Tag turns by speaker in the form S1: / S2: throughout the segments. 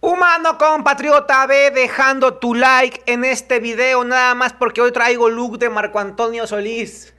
S1: Humano compatriota, ve dejando tu like en este video nada más porque hoy traigo look de Marco Antonio Solís.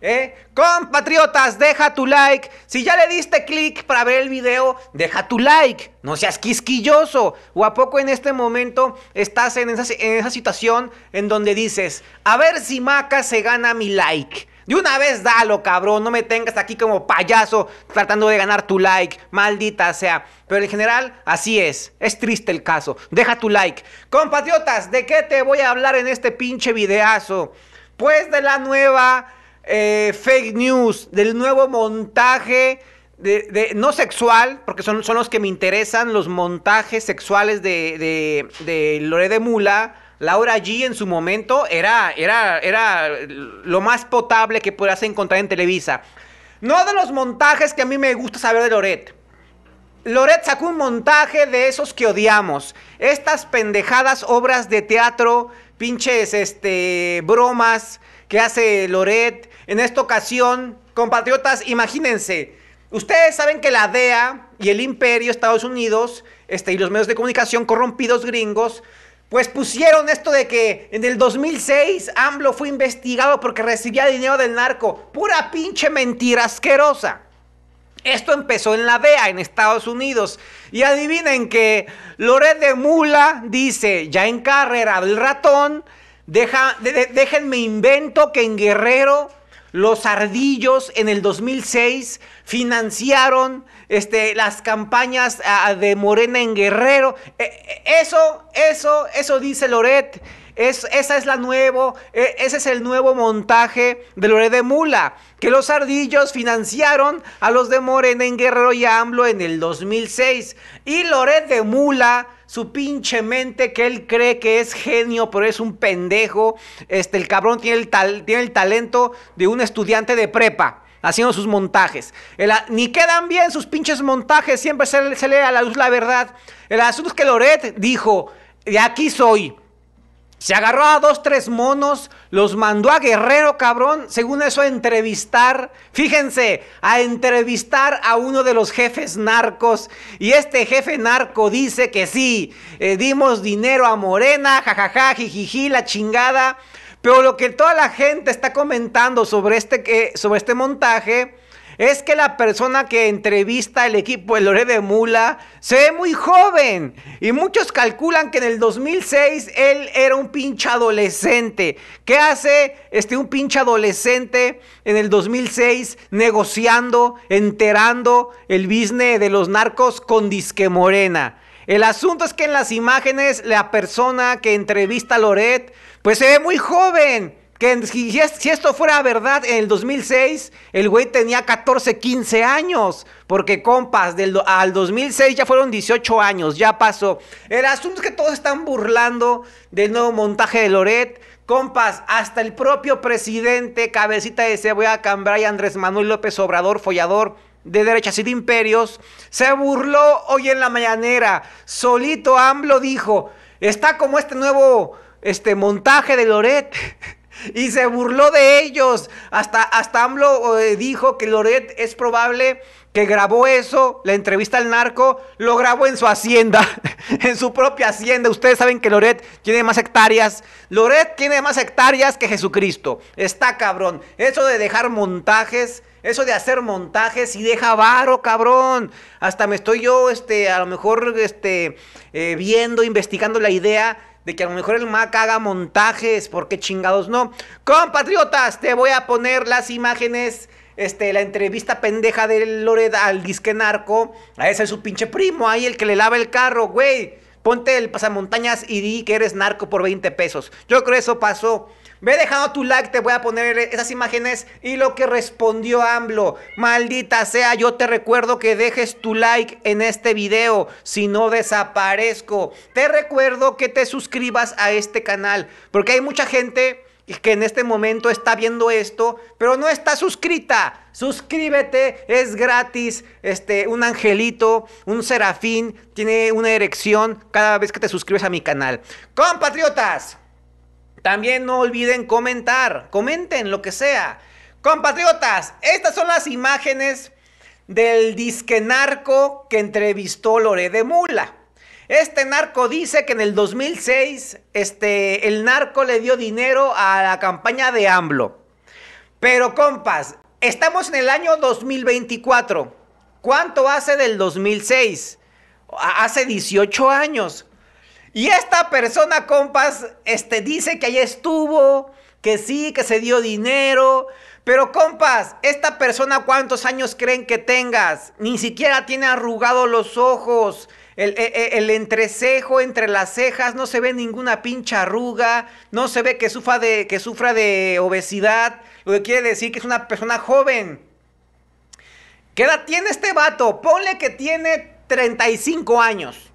S1: ¿Eh? Compatriotas, deja tu like. Si ya le diste click para ver el video, deja tu like. No seas quisquilloso. ¿O a poco en este momento estás en esa, en esa situación en donde dices, a ver si Maca se gana mi like? De una vez dalo, cabrón. No me tengas aquí como payaso tratando de ganar tu like. Maldita sea. Pero en general, así es. Es triste el caso. Deja tu like. Compatriotas, ¿de qué te voy a hablar en este pinche videazo? Pues de la nueva eh, fake news, del nuevo montaje. De, no sexual, porque son, son los que me interesan, los montajes sexuales de, de, de Lore de Mula Laura G en su momento era, era, era lo más potable que puedas encontrar en Televisa. No de los montajes que a mí me gusta saber de Loret. Loret sacó un montaje de esos que odiamos. Estas pendejadas obras de teatro, pinches este, bromas que hace Loret. En esta ocasión, compatriotas, imagínense. Ustedes saben que la DEA y el imperio Estados Unidos este, y los medios de comunicación corrompidos gringos pues pusieron esto de que en el 2006 AMLO fue investigado porque recibía dinero del narco. Pura pinche mentira asquerosa. Esto empezó en la DEA, en Estados Unidos. Y adivinen que Loret de Mula dice, ya en carrera el ratón, deja, déjenme invento que en Guerrero los ardillos en el 2006 financiaron este, las campañas ah, de Morena en Guerrero. E, e, eso, eso, eso dice Loret. Es, esa es la nuevo, e, ese es el nuevo montaje de Loret de Mula, que los ardillos financiaron a los de Morena en Guerrero y AMLO en el 2006. Y Loret de Mula su pinche mente que él cree que es genio, pero es un pendejo. Este, el cabrón tiene el, tal, tiene el talento de un estudiante de prepa. Haciendo sus montajes. ni quedan bien sus pinches montajes. Siempre se, le lee a la luz la verdad. El asunto es que Loret dijo: De aquí soy. Se agarró a dos, tres monos, los mandó a Guerrero, cabrón, según eso a entrevistar, fíjense, a entrevistar a uno de los jefes narcos. Y este jefe narco dice que sí, eh, dimos dinero a Morena, jajaja, jijiji, la chingada. Pero lo que toda la gente está comentando sobre este, eh, sobre este montaje es que la persona que entrevista el equipo de Loret de Mula se ve muy joven. Y muchos calculan que en el 2006 él era un pinche adolescente. ¿Qué hace este, un pinche adolescente en el 2006 negociando, enterando el business de los narcos con Disque Morena? El asunto es que en las imágenes la persona que entrevista a Loret pues se ve muy joven. Que si, esto fuera verdad, en el 2006 el güey tenía 14, 15 años. Porque compas, al 2006 ya fueron 18 años, ya pasó. El asunto es que todos están burlando del nuevo montaje de Loret. Compas, hasta el propio presidente, cabecita de cebolla cambray, Andrés Manuel López Obrador, follador de derechas y de imperios, se burló hoy en la mañanera. Solito AMLO dijo, está como este nuevo este, montaje de Loret. y se burló de ellos. Hasta, hasta AMLO eh, dijo que Loret es probable que grabó eso, la entrevista al narco, lo grabó en su hacienda, en su propia hacienda. Ustedes saben que Loret tiene más hectáreas. Loret tiene más hectáreas que Jesucristo. Está cabrón. Eso de dejar montajes, eso de hacer montajes y deja varo, cabrón. Hasta me estoy yo, este, a lo mejor, este, eh, viendo, investigando la idea de que a lo mejor el Mac haga montajes, porque chingados no. Compatriotas, te voy a poner las imágenes, este, la entrevista pendeja de Lored al disque narco. A ese es su pinche primo, ahí el que le lava el carro, güey. Ponte el pasamontañas y di que eres narco por 20 pesos. Yo creo que eso pasó. Ve dejando tu like, te voy a poner esas imágenes y lo que respondió AMLO. Maldita sea, yo te recuerdo que dejes tu like en este video, si no desaparezco. Te recuerdo que te suscribas a este canal, porque hay mucha gente que en este momento está viendo esto, pero no está suscrita. Suscríbete, es gratis. Este, un angelito, un serafín, tiene una erección cada vez que te suscribes a mi canal. Compatriotas. También no olviden comentar, comenten lo que sea. Compatriotas, estas son las imágenes del disque narco que entrevistó Loré de Mula. Este narco dice que en el 2006 este, el narco le dio dinero a la campaña de AMLO. Pero compas, estamos en el año 2024. ¿Cuánto hace del 2006? Hace 18 años. Y esta persona, compas, este, dice que allá estuvo, que sí, que se dio dinero. Pero compas, esta persona cuántos años creen que tengas? Ni siquiera tiene arrugados los ojos. E, e, el, entrecejo entre las cejas, no se ve ninguna pincha arruga, no se ve que sufra de, que sufra de obesidad, lo que quiere decir que es una persona joven. ¿Qué edad tiene este vato? Ponle que tiene 35 años.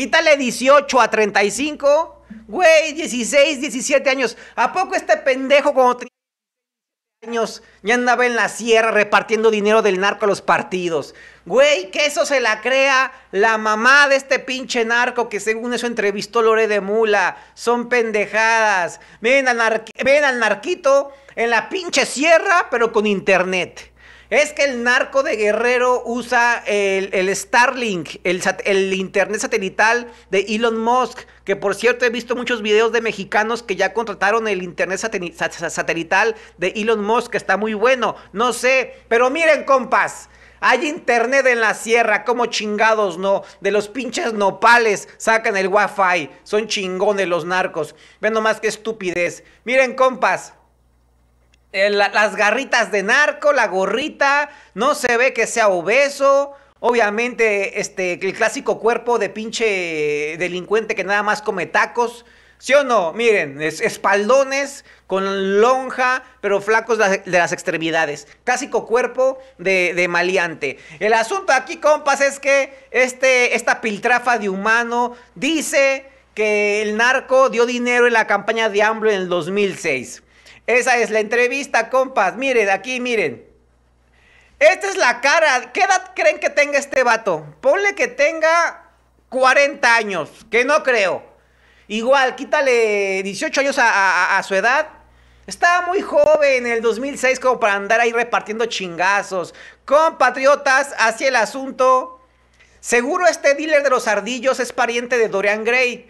S1: Quítale 18 a 35. Güey, 16, 17 años. ¿A poco este pendejo como años ya andaba en la sierra repartiendo dinero del narco a los partidos? Güey, que eso se la crea la mamá de este pinche narco que según eso entrevistó Lore de Mula. Son pendejadas. Ven ven al narquito en la pinche sierra, pero con internet. Es que el narco de Guerrero usa el, Starlink, el, internet satelital de Elon Musk, que por cierto he visto muchos videos de mexicanos que ya contrataron el internet satelital de Elon Musk, que está muy bueno, no sé, pero miren compas. Hay internet en la sierra, como chingados, ¿no? De los pinches nopales sacan el wifi. Son chingones los narcos. Ven nomás qué estupidez. Miren, compas, eh, las garritas de narco, la gorrita, no se ve que sea obeso. Obviamente, este, el clásico cuerpo de pinche delincuente que nada más come tacos. ¿Sí o no? Miren, es, espaldones con lonja, pero flacos de, las extremidades. Clásico cuerpo de, de, maleante. El asunto aquí, compas, es que este, esta piltrafa de humano dice que el narco dio dinero en la campaña de hambre en el 2006. Esa es la entrevista, compas. Miren, aquí, miren. Esta es la cara. ¿Qué edad creen que tenga este vato? Ponle que tenga 40 años, que no creo. Igual, quítale 18 años a, su edad. Estaba muy joven en el 2006 como para andar ahí repartiendo chingazos. Compatriotas, hacia el asunto. Seguro este dealer de los ardillos es pariente de Dorian Gray.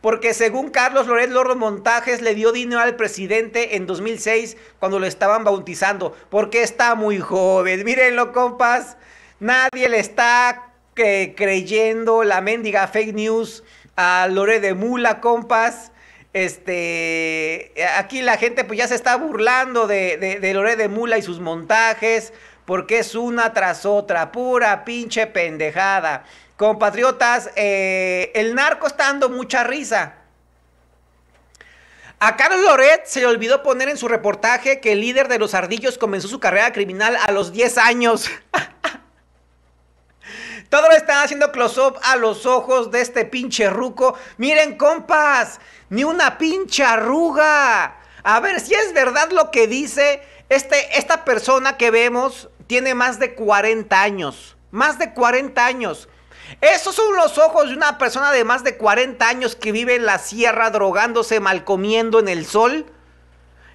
S1: Porque según Carlos Loret Lorro Montajes le dio dinero al presidente en 2006 cuando lo estaban bautizando. Porque está muy joven. Mírenlo, compas. Nadie le está eh, creyendo la mendiga fake news a Loret de Mula, compas. Este, aquí la gente pues ya se está burlando de, de, de de Mula y sus montajes, porque es una tras otra, pura pinche pendejada compatriotas, eh, el narco está dando mucha risa. A Carlos Loret se le olvidó poner en su reportaje que el líder de los ardillos comenzó su carrera criminal a los 10 años. Todo lo están haciendo close-up a los ojos de este pinche ruco. Miren, compas, ni una pinche arruga. A ver, si es verdad lo que dice, este, esta persona que vemos tiene más de 40 años. Más de 40 años. Esos son los ojos de una persona de más de 40 años que vive en la sierra drogándose, malcomiendo en el sol.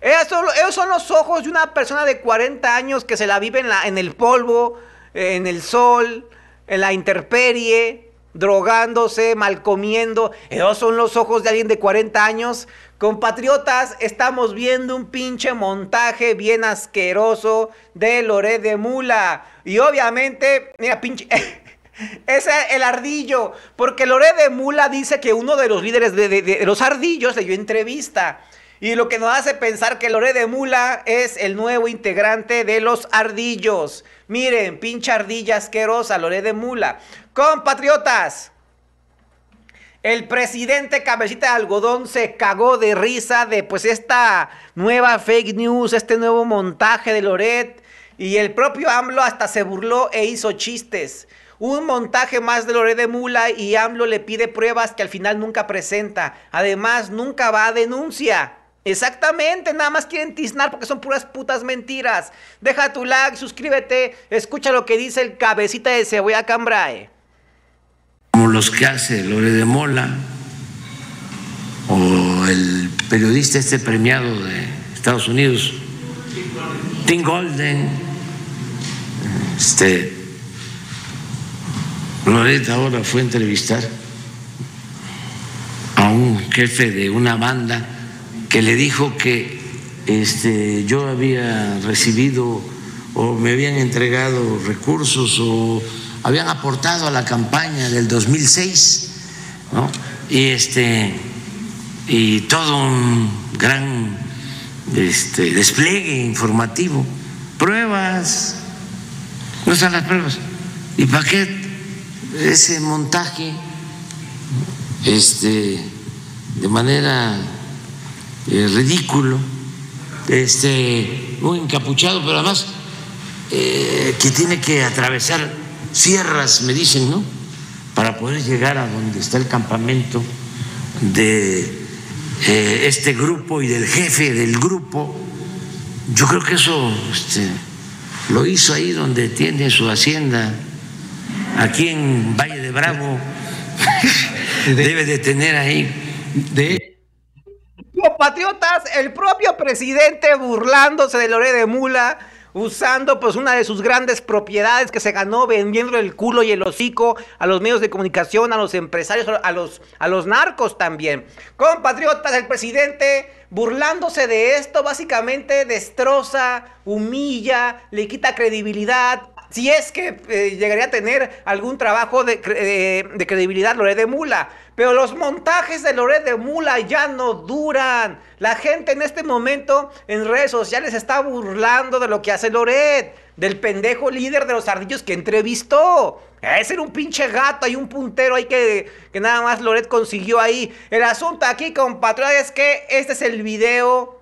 S1: Esos, son los ojos de una persona de 40 años que se la vive en, en el polvo, en el sol, en la intemperie, drogándose, malcomiendo. Esos son los ojos de alguien de 40 años. Compatriotas, estamos viendo un pinche montaje bien asqueroso de Loré de Mula. Y obviamente, mira, pinche... Es el ardillo, porque Lore de Mula dice que uno de los líderes de, los ardillos le dio entrevista. Y lo que nos hace pensar que Lore de Mula es el nuevo integrante de los ardillos. Miren, pinche ardilla asquerosa, Lore de Mula. Compatriotas, el presidente cabecita de algodón se cagó de risa de pues esta nueva fake news, este nuevo montaje de Loret. Y el propio AMLO hasta se burló e hizo chistes. Un montaje más de Lore de Mula y AMLO le pide pruebas que al final nunca presenta. Además, nunca va a denuncia. Exactamente, nada más quieren tiznar porque son puras putas mentiras. Deja tu like, suscríbete, escucha lo que dice el cabecita de cebolla cambrae.
S2: Como los que hace Lorede de o el periodista este premiado de Estados Unidos, Tim Golden, este, Loreta ahora fue a entrevistar a un jefe de una banda que le dijo que este, yo había recibido o me habían entregado recursos o habían aportado a la campaña del 2006, Y este y todo un gran este, despliegue informativo, pruebas, no están las pruebas. ¿Y para ese montaje este, de manera eh, ridículo, este, muy encapuchado, pero además eh, que tiene que atravesar sierras, me dicen, ¿no? Para poder llegar a donde está el campamento de eh, este grupo y del jefe del grupo. Yo creo que eso este, lo hizo ahí donde tiene su hacienda aquí en Valle de Bravo debe de tener ahí. De...
S1: Compatriotas, el propio presidente burlándose de Lore de Mula, usando pues una de sus grandes propiedades que se ganó vendiendo el culo y el hocico a los medios de comunicación, a los empresarios, a los, a los narcos también. Compatriotas, el presidente burlándose de esto básicamente destroza, humilla, le quita credibilidad si es que eh, llegaría a tener algún trabajo eh, de, credibilidad Loret de Mula. Pero los montajes de Loret de Mula ya no duran. La gente en este momento en redes sociales está burlando de lo que hace Loret, del pendejo líder de los ardillos que entrevistó. Ese era un pinche gato, hay un puntero ahí que, que nada más Loret consiguió ahí. El asunto aquí, compatriotas, es que este es el video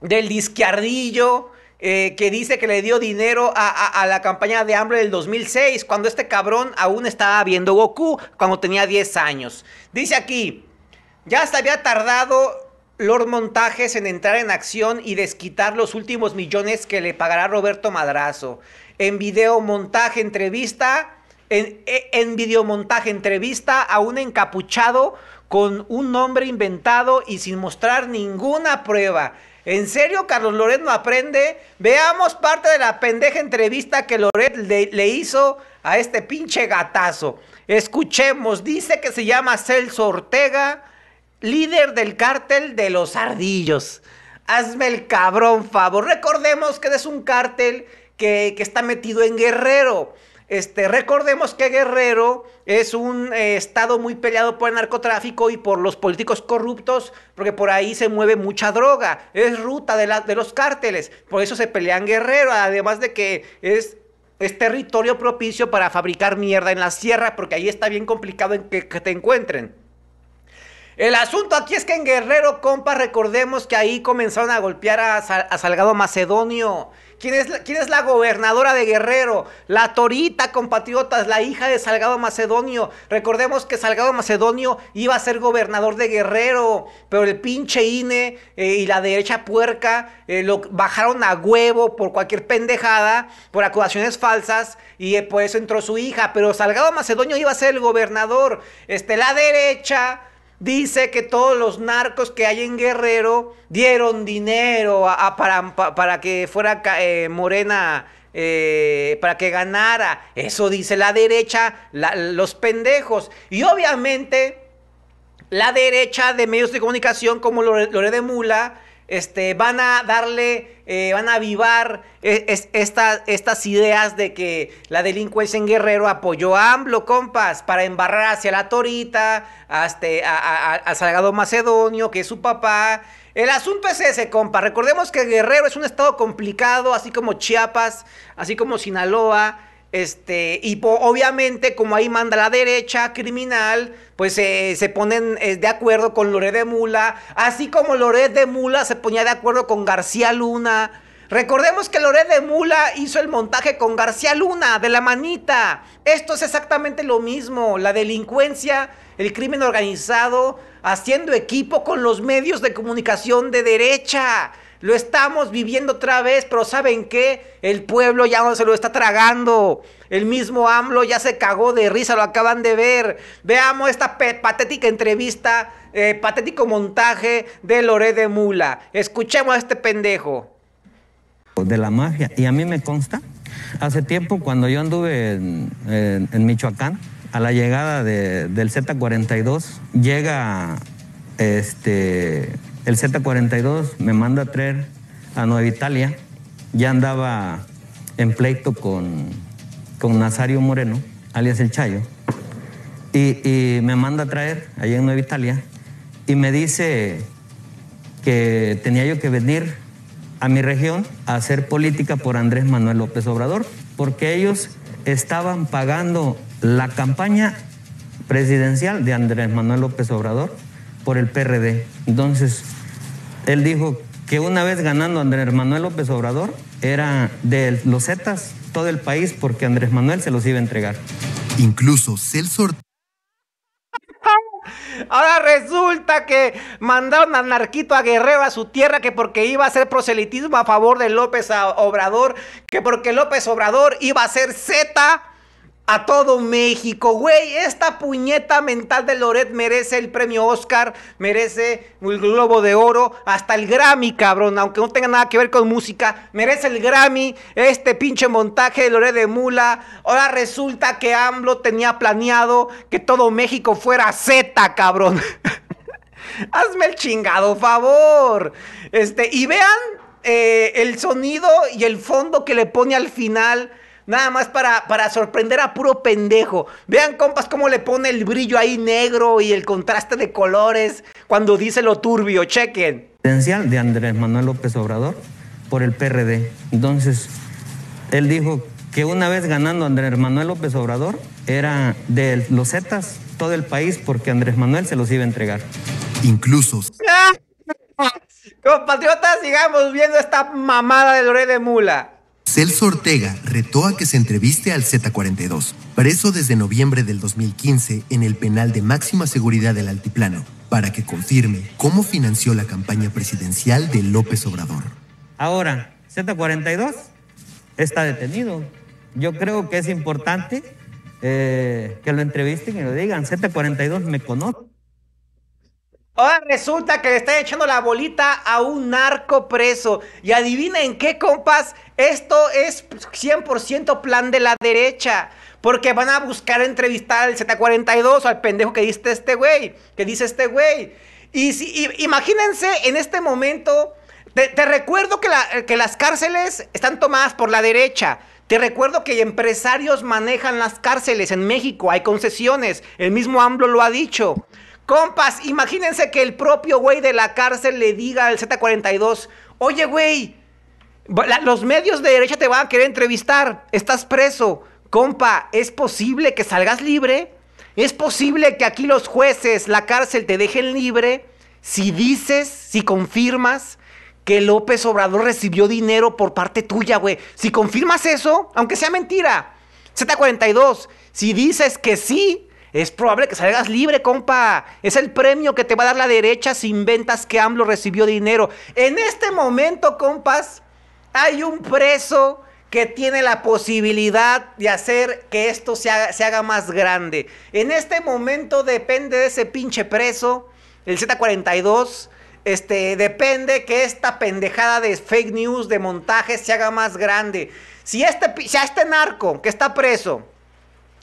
S1: del disquiardillo eh, que dice que le dio dinero a, la campaña de hambre del 2006, cuando este cabrón aún estaba viendo Goku, cuando tenía 10 años. Dice aquí, ya se había tardado Lord Montajes en entrar en acción y desquitar los últimos millones que le pagará Roberto Madrazo. En video montaje entrevista, en, e, en videomontaje entrevista a un encapuchado con un nombre inventado y sin mostrar ninguna prueba. ¿En serio Carlos Loret no aprende? Veamos parte de la pendeja entrevista que Loret le, hizo a este pinche gatazo. Escuchemos, dice que se llama Celso Ortega, líder del cártel de los ardillos. Hazme el cabrón favor. Recordemos que es un cártel que, que está metido en Guerrero. Este, recordemos que Guerrero es un eh, estado muy peleado por el narcotráfico y por los políticos corruptos, porque por ahí se mueve mucha droga, es ruta de, los cárteles, por eso se pelean Guerrero, además de que es territorio propicio para fabricar mierda en la sierra, porque ahí está bien complicado en que, te encuentren. El asunto aquí es que en Guerrero, compa, recordemos que ahí comenzaron a golpear a, Salgado Macedonio. ¿Quién es, la, ¿Quién es, la, gobernadora de Guerrero? La Torita, compatriotas, la hija de Salgado Macedonio. Recordemos que Salgado Macedonio iba a ser gobernador de Guerrero, pero el pinche INE eh, y la derecha puerca eh, lo bajaron a huevo por cualquier pendejada, por acusaciones falsas, y eh, por eso entró su hija. Pero Salgado Macedonio iba a ser el gobernador. Este, la derecha dice que todos los narcos que hay en Guerrero dieron dinero para, para, que fuera eh, Morena, eh, para que ganara. Eso dice la derecha, los pendejos. Y obviamente la derecha de medios de comunicación como Lore, de Mula este, van a darle, eh, van a avivar eh, estas ideas de que la delincuencia en Guerrero apoyó a AMLO, compas, para embarrar hacia la Torita, hasta, este, a, Salgado Macedonio, que es su papá. El asunto es ese, compa. Recordemos que Guerrero es un estado complicado, así como Chiapas, así como Sinaloa. Este, y obviamente, como ahí manda la derecha criminal, pues eh, se ponen eh, de acuerdo con Loret de Mula, así como Loret de Mula se ponía de acuerdo con García Luna. Recordemos que Loret de Mula hizo el montaje con García Luna de la manita. Esto es exactamente lo mismo, la delincuencia, el crimen organizado, haciendo equipo con los medios de comunicación de derecha lo estamos viviendo otra vez, pero ¿saben qué? El pueblo ya no se lo está tragando. El mismo AMLO ya se cagó de risa, lo acaban de ver. Veamos esta patética entrevista, eh, patético montaje de Loré de Mula. Escuchemos a este pendejo.
S3: De la magia, y a mí me consta, hace tiempo cuando yo anduve en, Michoacán, a la llegada del Z42, llega este el Z42 me manda a traer a Nueva Italia. Ya andaba en pleito con, con Nazario Moreno, alias El Chayo. Y, y, me manda a traer allá en Nueva Italia y me dice que tenía yo que venir a mi región a hacer política por Andrés Manuel López Obrador, porque ellos estaban pagando la campaña presidencial de Andrés Manuel López Obrador por el PRD. Entonces él dijo que una vez ganando Andrés Manuel López Obrador, era de los Zetas todo el país porque Andrés Manuel se los iba a entregar. Incluso Celso
S1: Ahora resulta que mandaron a Narquito a Guerrero a su tierra que porque iba a hacer proselitismo a favor de López Obrador, que porque López Obrador iba a ser Zeta a todo México, güey. Esta puñeta mental de Loret merece el premio Oscar, merece el Globo de Oro, hasta el Grammy, cabrón. Aunque no tenga nada que ver con música, merece el Grammy. Este pinche montaje de Loret de Mula. Ahora resulta que AMLO tenía planeado que todo México fuera Z, cabrón. Hazme el chingado favor. Este, y vean eh, el sonido y el fondo que le pone al final Nada más para, para sorprender a puro pendejo. Vean, compas, cómo le pone el brillo ahí negro y el contraste de colores cuando dice lo turbio. Chequen.
S3: de Andrés Manuel López Obrador por el PRD. Entonces, él dijo que una vez ganando Andrés Manuel López Obrador, era de los Zetas todo el país porque Andrés Manuel se los iba a entregar. Incluso.
S1: Compatriotas, sigamos viendo esta mamada de Loré de Mula.
S3: Celso Ortega retó a que se entreviste al Z42, preso desde noviembre del 2015 en el penal de máxima seguridad del Altiplano, para que confirme cómo financió la campaña presidencial de López Obrador. Ahora, Z42 está detenido. Yo creo que es importante eh, que lo entrevisten y lo digan. Z42 me conoce
S1: resulta que le está echando la bolita a un narco preso. Y adivinen qué, compas, esto es 100% plan de la derecha. Porque van a buscar entrevistar al Z42, o al pendejo que dice este güey, que dice este güey. Y imagínense en este momento, te, recuerdo que, que las cárceles están tomadas por la derecha. Te recuerdo que empresarios manejan las cárceles en México, hay concesiones, el mismo AMLO lo ha dicho. Compas, imagínense que el propio güey de la cárcel le diga al Z42, oye güey, los medios de derecha te van a querer entrevistar, estás preso. Compa, ¿es posible que salgas libre? ¿Es posible que aquí los jueces, la cárcel te dejen libre si dices, si confirmas que López Obrador recibió dinero por parte tuya, güey? Si confirmas eso, aunque sea mentira, Z42, si dices que sí, es probable que salgas libre, compa. Es el premio que te va a dar la derecha si inventas que AMLO recibió dinero. En este momento, compas, hay un preso que tiene la posibilidad de hacer que esto se haga, se haga más grande. En este momento depende de ese pinche preso, el Z42. Este, depende que esta pendejada de fake news, de montajes, se haga más grande. Si, este, si a este narco que está preso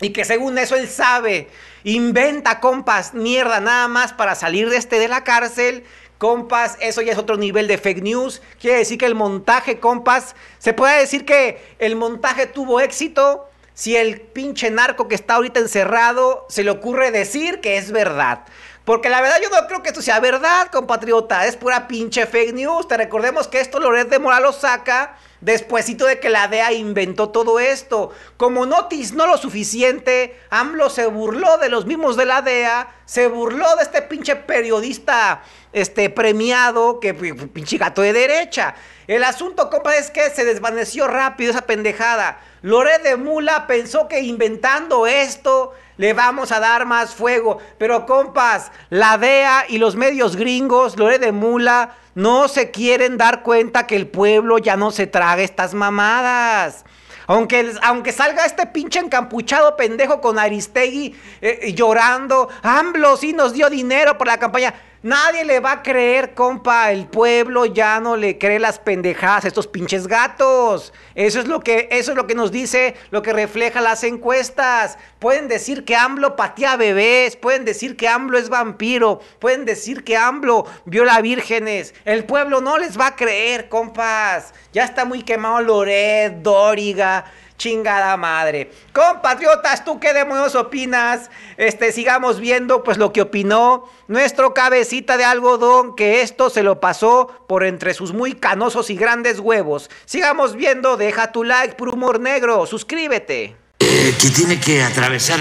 S1: y que según eso él sabe, inventa, compas, mierda, nada más para salir de este de la cárcel. Compas, eso ya es otro nivel de fake news. Quiere decir que el montaje, compas, se puede decir que el montaje tuvo éxito si el pinche narco que está ahorita encerrado se le ocurre decir que es verdad. Porque la verdad yo no creo que esto sea verdad, compatriota. Es pura pinche fake news. Te recordemos que esto Loret de Moral lo saca Despuésito de que la DEA inventó todo esto, como notis no lo suficiente, AMLO se burló de los mismos de la DEA, se burló de este pinche periodista este premiado que pinche gato de derecha. El asunto, compa, es que se desvaneció rápido esa pendejada. Loré de Mula pensó que inventando esto le vamos a dar más fuego. Pero compas, la DEA y los medios gringos, Lore de Mula, no se quieren dar cuenta que el pueblo ya no se traga estas mamadas. Aunque, aunque, salga este pinche encampuchado pendejo con Aristegui eh, eh, llorando, AMLO sí nos dio dinero por la campaña. Nadie le va a creer, compa. El pueblo ya no le cree las pendejadas a estos pinches gatos. Eso es lo que, eso es lo que nos dice, lo que refleja las encuestas. Pueden decir que AMLO patea bebés, pueden decir que AMLO es vampiro, pueden decir que AMLO viola vírgenes. El pueblo no les va a creer, compas. Ya está muy quemado Loret, Dóriga. Chingada madre. Compatriotas, ¿tú qué demonios opinas? Este, sigamos viendo pues lo que opinó nuestro cabecita de algodón, que esto se lo pasó por entre sus muy canosos y grandes huevos. Sigamos viendo, deja tu like por humor negro, suscríbete.
S2: Eh, que tiene que atravesar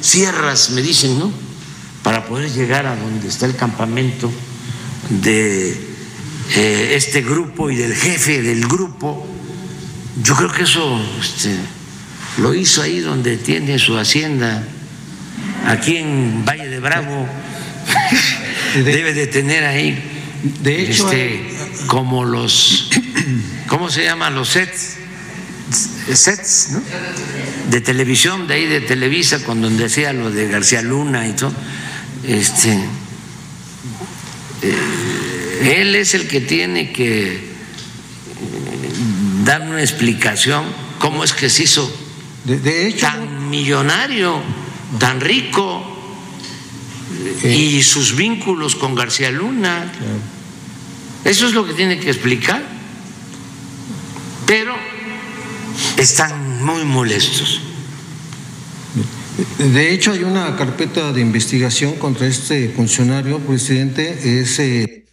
S2: sierras, me dicen, ¿no? Para poder llegar a donde está el campamento de eh, este grupo y del jefe del grupo yo creo que eso este, lo hizo ahí donde tiene su hacienda, aquí en Valle de Bravo, debe de tener ahí, de este, eh, como los, ¿cómo se llama los sets? Sets, ¿no? De televisión, de ahí de Televisa, con donde hacía lo de García Luna y todo. Este, eh, él es el que tiene que dar una explicación cómo es que se hizo de, tan millonario, tan rico y sus vínculos con García Luna. Eso es lo que tiene que explicar. Pero están muy molestos. De hecho, hay una
S3: carpeta de investigación contra este funcionario, presidente, es... Eh,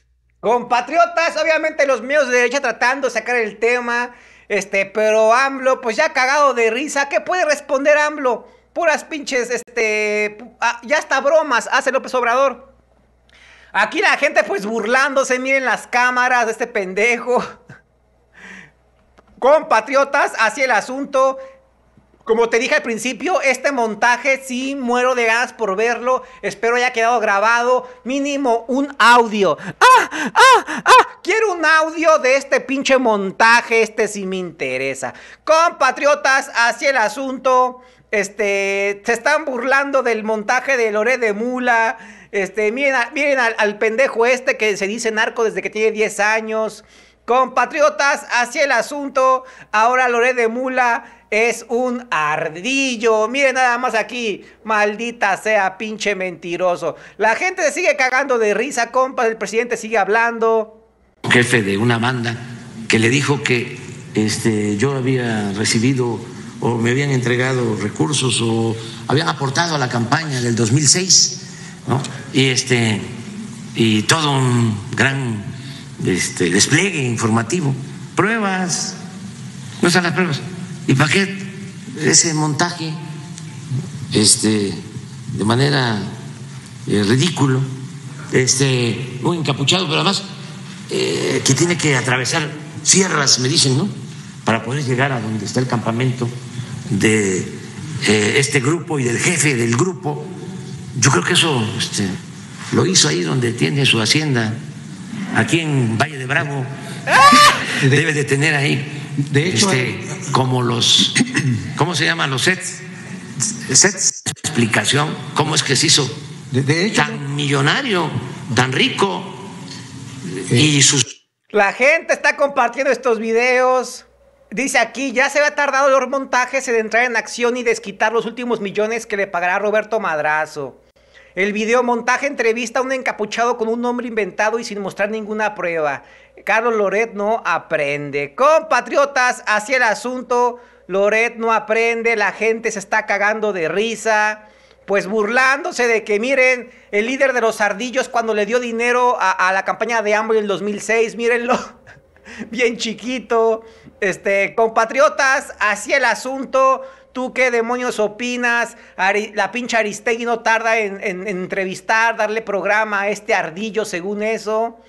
S1: Compatriotas, obviamente los míos de derecha tratando de sacar el tema. Este, pero AMLO, pues ya cagado de risa. ¿Qué puede responder AMLO? Puras pinches, este. Ah, ya hasta bromas hace López Obrador. Aquí la gente, pues burlándose. Miren las cámaras de este pendejo. Compatriotas, así el asunto. Como te dije al principio, este montaje sí muero de ganas por verlo. Espero haya quedado grabado. Mínimo un audio. ¡Ah! ¡Ah! ¡Ah! Quiero un audio de este pinche montaje. Este sí me interesa. Compatriotas, hacia el asunto. Este, se están burlando del montaje de Loré de Mula. Este, miren, al, al pendejo este que se dice narco desde que tiene 10 años. Compatriotas, hacia el asunto. Ahora Loré de Mula es un ardillo. Miren nada más aquí. Maldita sea, pinche mentiroso. La gente se sigue cagando de risa, compas. El presidente sigue hablando.
S2: Jefe de una banda que le dijo que este, yo había recibido o me habían entregado recursos o habían aportado a la campaña del 2006, Y este y todo un gran este, despliegue informativo, pruebas, no son las pruebas. ¿Y para qué ese montaje este, de manera eh, ridículo? Este, encapuchado, pero además eh, que tiene que atravesar sierras, me dicen, ¿no? Para poder llegar a donde está el campamento de eh, este grupo y del jefe del grupo. Yo creo que eso este, lo hizo ahí donde tiene su hacienda, aquí en Valle de Bravo. ¡Ah! Debe de tener ahí de hecho, este, como los, ¿cómo se llaman los sets? Sets. Explicación, ¿cómo es que se hizo de, tan millonario, tan rico? Y sus...
S1: La gente está compartiendo estos videos. Dice aquí, ya se había tardado los montajes en entrar en acción y desquitar los últimos millones que le pagará Roberto Madrazo. El videomontaje entrevista a un encapuchado con un nombre inventado y sin mostrar ninguna prueba. Carlos Loret no aprende. Compatriotas, hacia el asunto. Loret no aprende, la gente se está cagando de risa. Pues burlándose de que, miren, el líder de los ardillos cuando le dio dinero a, la campaña de hambre en el 2006, mírenlo, bien chiquito. Este, compatriotas, así el asunto. ¿Tú qué demonios opinas? la pinche Aristegui no tarda en, entrevistar, darle programa a este ardillo según eso.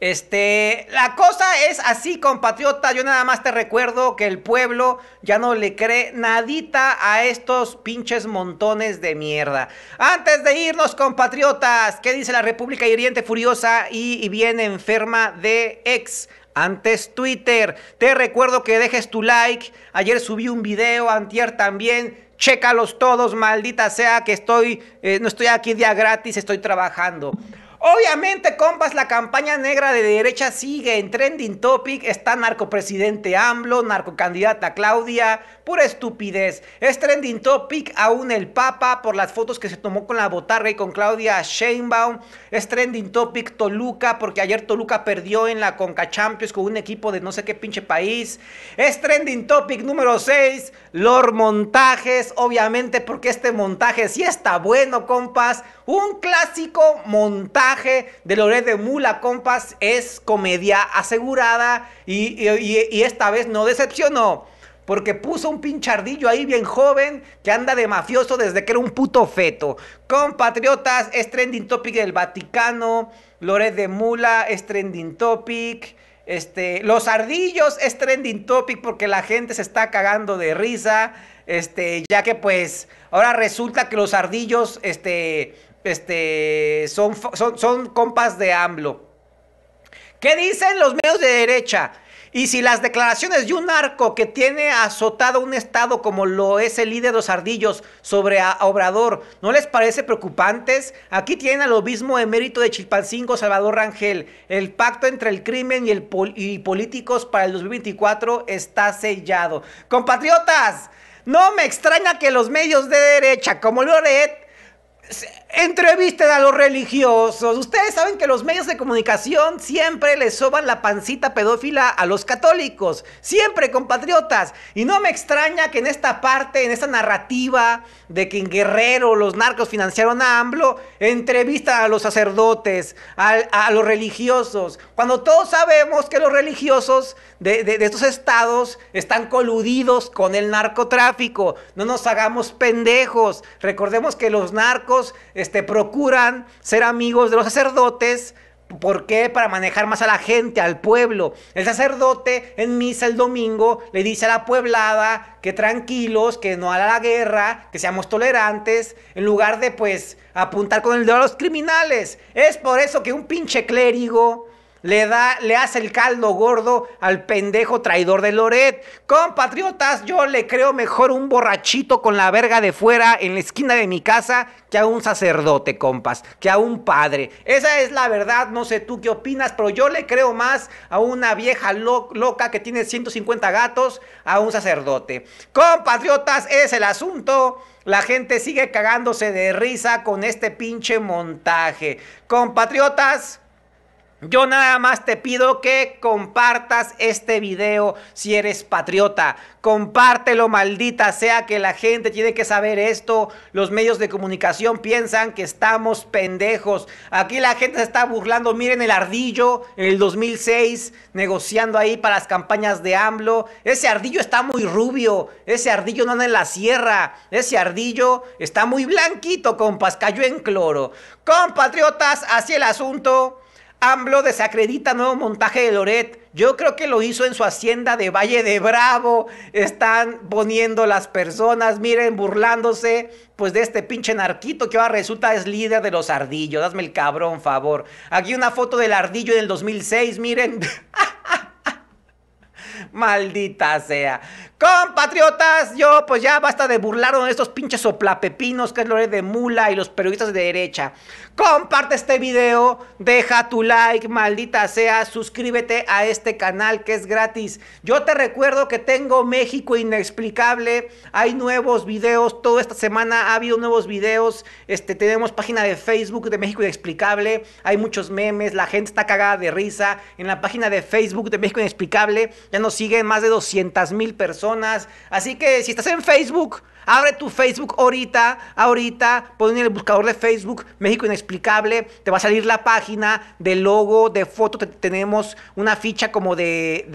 S1: Este, la cosa es así, compatriota. Yo nada más te recuerdo que el pueblo ya no le cree nadita a estos pinches montones de mierda. Antes de irnos, compatriotas, ¿qué dice la República Hiriente Furiosa y, y bien enferma de ex? antes Twitter. Te recuerdo que dejes tu like. Ayer subí un video, antier también. Chécalos todos, maldita sea que estoy, eh, no estoy aquí día gratis, estoy trabajando. Obviamente, compas, la campaña negra de derecha sigue en trending topic. Está narcopresidente AMLO, narcocandidata Claudia. Pura estupidez. Es trending topic aún el Papa por las fotos que se tomó con la botarga y con Claudia Sheinbaum. Es trending topic Toluca porque ayer Toluca perdió en la Conca Champions con un equipo de no sé qué pinche país. Es trending topic número 6, los montajes. Obviamente porque este montaje sí está bueno, compas. Un clásico montaje de Loret de Mula, compas, es comedia asegurada y, esta vez no decepcionó. Porque puso un pinchardillo ahí bien joven que anda de mafioso desde que era un puto feto. Compatriotas, es trending topic del Vaticano. Loret de Mula es trending topic. Este, los ardillos es trending topic porque la gente se está cagando de risa. Este, ya que pues ahora resulta que los ardillos este, este, son, son, son compas de AMLO. ¿Qué dicen los medios de derecha? Y si las declaraciones de un narco que tiene azotado un estado como lo es el líder de los ardillos sobre a Obrador no les parece preocupantes, aquí tienen al mismo emérito de Chilpancingo, Salvador Rangel. El pacto entre el crimen y, el y políticos para el 2024 está sellado. Compatriotas, no me extraña que los medios de derecha como Loret Entrevisten a los religiosos. Ustedes saben que los medios de comunicación siempre les soban la pancita pedófila a los católicos. Siempre, compatriotas. Y no me extraña que en esta parte, en esta narrativa de que en Guerrero los narcos financiaron a AMLO, entrevistan a los sacerdotes, a, los religiosos. Cuando todos sabemos que los religiosos de estos estados están coludidos con el narcotráfico. No nos hagamos pendejos. Recordemos que los narcos este, procuran ser amigos de los sacerdotes. ¿Por qué? Para manejar más a la gente, al pueblo. El sacerdote en misa el domingo le dice a la pueblada que tranquilos, que no haga la guerra, que seamos tolerantes, en lugar de pues apuntar con el dedo a los criminales. Es por eso que un pinche clérigo le, da, le hace el caldo gordo al pendejo traidor de Loret. Compatriotas, yo le creo mejor un borrachito con la verga de fuera en la esquina de mi casa que a un sacerdote, compas, que a un padre. Esa es la verdad, no sé tú qué opinas, pero yo le creo más a una vieja loca que tiene 150 gatos a un sacerdote. Compatriotas, es el asunto. La gente sigue cagándose de risa con este pinche montaje. Compatriotas, yo nada más te pido que compartas este video si eres patriota. Compártelo, maldita sea que la gente tiene que saber esto. Los medios de comunicación piensan que estamos pendejos. Aquí la gente se está burlando. Miren el ardillo en el 2006 negociando ahí para las campañas de AMLO. Ese ardillo está muy rubio. Ese ardillo no anda en la sierra. Ese ardillo está muy blanquito, compas. Cayó en cloro. Compatriotas, así el asunto. AMLO desacredita nuevo montaje de Loret. Yo creo que lo hizo en su hacienda de Valle de Bravo. Están poniendo las personas, miren, burlándose pues de este pinche narquito que ahora resulta es líder de los ardillos. Hazme el cabrón, favor. Aquí una foto del ardillo del 2006, miren. Maldita sea. Compatriotas, yo pues ya basta de burlarnos de estos pinches soplapepinos que es Lore de mula y los periodistas de derecha. Comparte este video, deja tu like, maldita sea, suscríbete a este canal que es gratis. Yo te recuerdo que tengo México inexplicable, hay nuevos videos, toda esta semana ha habido nuevos videos, este, tenemos página de Facebook de México inexplicable, hay muchos memes, la gente está cagada de risa. En la página de Facebook de México inexplicable ya nos siguen más de 200 mil personas. Así que si estás en Facebook, Abre tu Facebook ahorita, ahorita, pon en el buscador de Facebook México Inexplicable, te va a salir la página de logo, de foto, tenemos una ficha como de,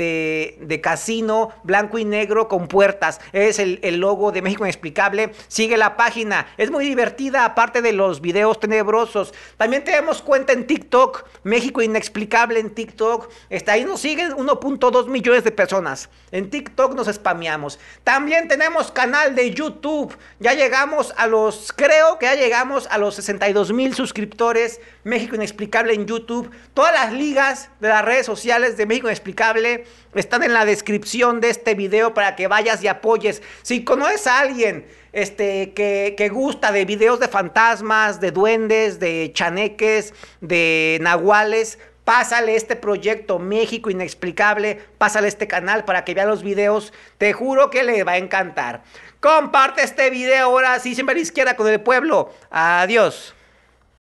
S1: de, casino, blanco y negro con puertas, es el, el, logo de México Inexplicable, sigue la página, es muy divertida, aparte de los videos tenebrosos. También tenemos cuenta en TikTok, México Inexplicable en TikTok, está ahí nos siguen 1.2 millones de personas, en TikTok nos spameamos. También tenemos canal de YouTube, YouTube. Ya llegamos a los, creo que ya llegamos a los 62 mil suscriptores México Inexplicable en YouTube. Todas las ligas de las redes sociales de México Inexplicable están en la descripción de este video para que vayas y apoyes. Si conoces a alguien este, que, que, gusta de videos de fantasmas, de duendes, de chaneques, de nahuales, pásale este proyecto México Inexplicable, pásale este canal para que vea los videos. Te juro que le va a encantar. Comparte este video ahora sí, siempre a la izquierda con el pueblo. Adiós.